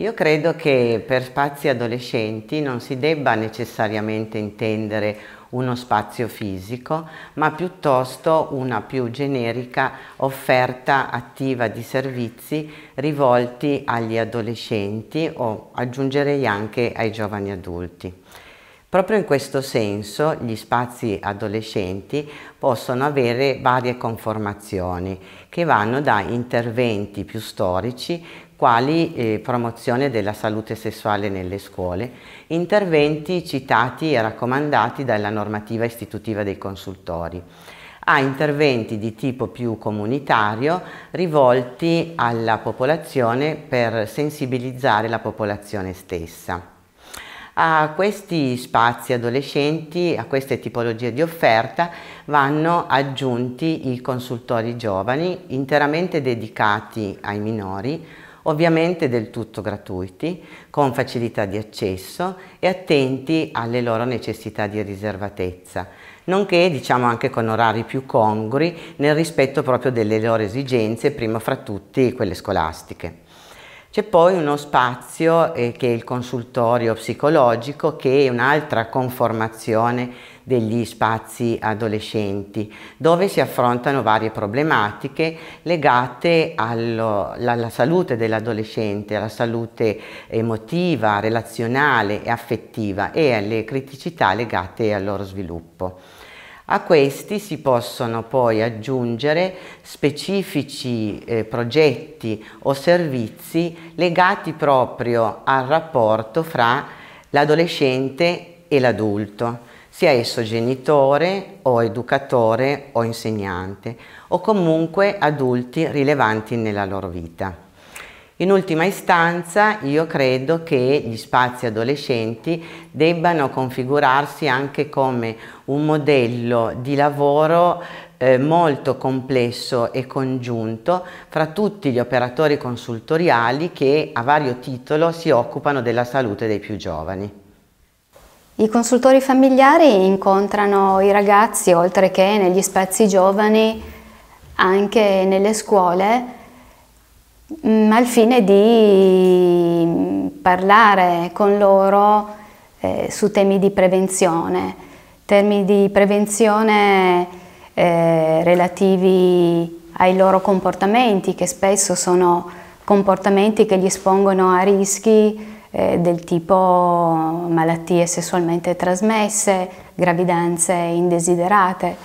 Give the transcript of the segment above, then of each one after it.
Io credo che per spazi adolescenti non si debba necessariamente intendere uno spazio fisico, ma piuttosto una più generica offerta attiva di servizi rivolti agli adolescenti o aggiungerei anche ai giovani adulti. Proprio in questo senso gli spazi adolescenti possono avere varie conformazioni che vanno da interventi più storici quali eh, promozione della salute sessuale nelle scuole, interventi citati e raccomandati dalla normativa istitutiva dei consultori, a interventi di tipo più comunitario rivolti alla popolazione per sensibilizzare la popolazione stessa. A questi spazi adolescenti, a queste tipologie di offerta, vanno aggiunti i consultori giovani interamente dedicati ai minori, ovviamente del tutto gratuiti, con facilità di accesso e attenti alle loro necessità di riservatezza, nonché diciamo anche con orari più congrui nel rispetto proprio delle loro esigenze, prima fra tutti quelle scolastiche. C'è poi uno spazio eh, che è il consultorio psicologico che è un'altra conformazione degli spazi adolescenti dove si affrontano varie problematiche legate allo, alla salute dell'adolescente, alla salute emotiva, relazionale e affettiva e alle criticità legate al loro sviluppo. A questi si possono poi aggiungere specifici eh, progetti o servizi legati proprio al rapporto fra l'adolescente e l'adulto, sia esso genitore o educatore o insegnante o comunque adulti rilevanti nella loro vita. In ultima istanza io credo che gli spazi adolescenti debbano configurarsi anche come un modello di lavoro eh, molto complesso e congiunto fra tutti gli operatori consultoriali che a vario titolo si occupano della salute dei più giovani. I consultori familiari incontrano i ragazzi oltre che negli spazi giovani anche nelle scuole Mm, al fine di mm, parlare con loro eh, su temi di prevenzione, temi di prevenzione eh, relativi ai loro comportamenti, che spesso sono comportamenti che li espongono a rischi eh, del tipo malattie sessualmente trasmesse, gravidanze indesiderate.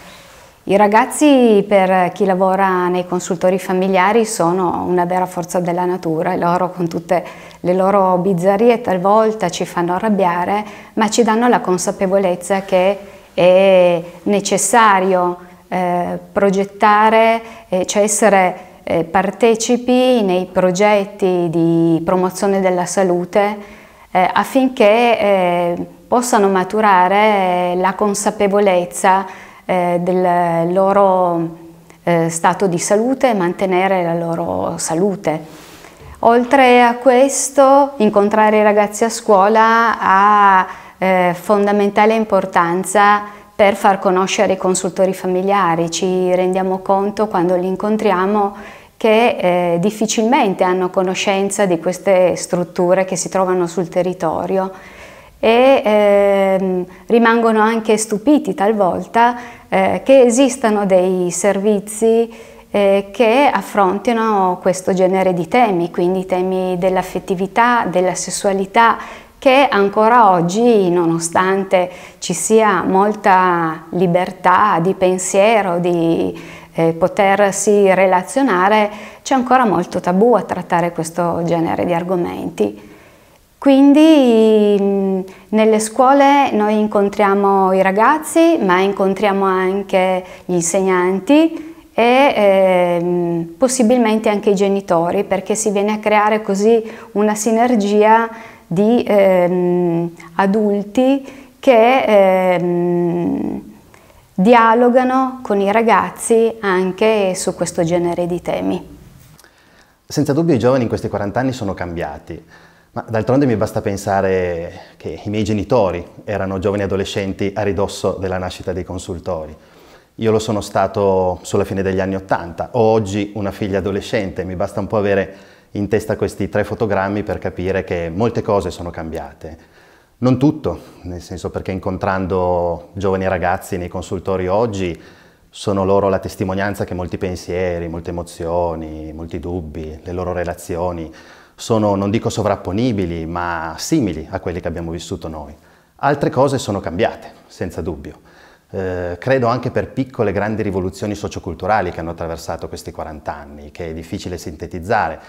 I ragazzi per chi lavora nei consultori familiari sono una vera forza della natura loro con tutte le loro bizzarrie talvolta ci fanno arrabbiare ma ci danno la consapevolezza che è necessario eh, progettare, eh, cioè essere eh, partecipi nei progetti di promozione della salute eh, affinché eh, possano maturare la consapevolezza eh, del loro eh, stato di salute e mantenere la loro salute. Oltre a questo, incontrare i ragazzi a scuola ha eh, fondamentale importanza per far conoscere i consultori familiari. Ci rendiamo conto quando li incontriamo che eh, difficilmente hanno conoscenza di queste strutture che si trovano sul territorio e ehm, rimangono anche stupiti talvolta eh, che esistano dei servizi eh, che affrontino questo genere di temi, quindi temi dell'affettività, della sessualità, che ancora oggi, nonostante ci sia molta libertà di pensiero, di eh, potersi relazionare, c'è ancora molto tabù a trattare questo genere di argomenti. Quindi mm, nelle scuole noi incontriamo i ragazzi, ma incontriamo anche gli insegnanti e eh, possibilmente anche i genitori, perché si viene a creare così una sinergia di eh, adulti che eh, dialogano con i ragazzi anche su questo genere di temi. Senza dubbio i giovani in questi 40 anni sono cambiati. Ma d'altronde mi basta pensare che i miei genitori erano giovani adolescenti a ridosso della nascita dei consultori. Io lo sono stato sulla fine degli anni Ottanta, ho oggi una figlia adolescente, mi basta un po' avere in testa questi tre fotogrammi per capire che molte cose sono cambiate. Non tutto, nel senso perché incontrando giovani ragazzi nei consultori oggi sono loro la testimonianza che molti pensieri, molte emozioni, molti dubbi, le loro relazioni sono, non dico sovrapponibili, ma simili a quelli che abbiamo vissuto noi. Altre cose sono cambiate, senza dubbio. Eh, credo anche per piccole e grandi rivoluzioni socioculturali che hanno attraversato questi 40 anni, che è difficile sintetizzare.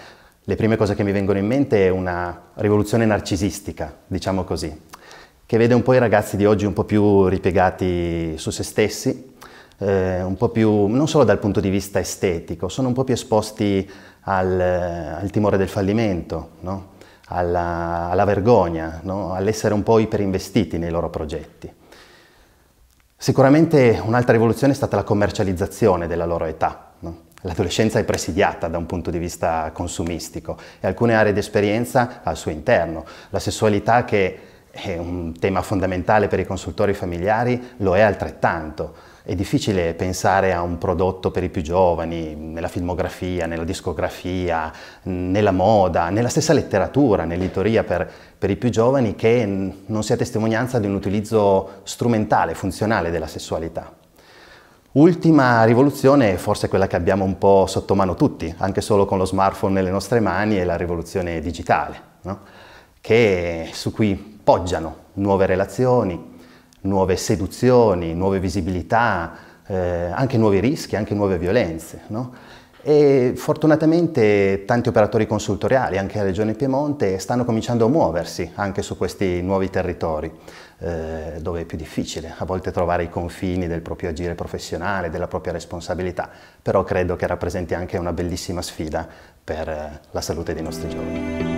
Le prime cose che mi vengono in mente è una rivoluzione narcisistica, diciamo così, che vede un po' i ragazzi di oggi un po' più ripiegati su se stessi, eh, un po' più, non solo dal punto di vista estetico, sono un po' più esposti al, eh, al timore del fallimento, no? alla, alla, vergogna, no? all'essere un po' iperinvestiti nei loro progetti. Sicuramente un'altra rivoluzione è stata la commercializzazione della loro età. No? L'adolescenza è presidiata da un punto di vista consumistico e alcune aree di esperienza al suo interno. La sessualità che è un tema fondamentale per i consultori familiari lo è altrettanto. È difficile pensare a un prodotto per i più giovani, nella filmografia, nella discografia, nella moda, nella stessa letteratura, nell'editoria per, per i più giovani, che non sia testimonianza di un utilizzo strumentale, funzionale della sessualità. Ultima rivoluzione è forse quella che abbiamo un po' sotto mano tutti, anche solo con lo smartphone nelle nostre mani, è la rivoluzione digitale, no? che, su cui poggiano nuove relazioni, nuove seduzioni, nuove visibilità, eh, anche nuovi rischi, anche nuove violenze. No? E fortunatamente tanti operatori consultoriali, anche la Regione Piemonte, stanno cominciando a muoversi anche su questi nuovi territori, eh, dove è più difficile a volte trovare i confini del proprio agire professionale, della propria responsabilità, però credo che rappresenti anche una bellissima sfida per eh, la salute dei nostri giovani.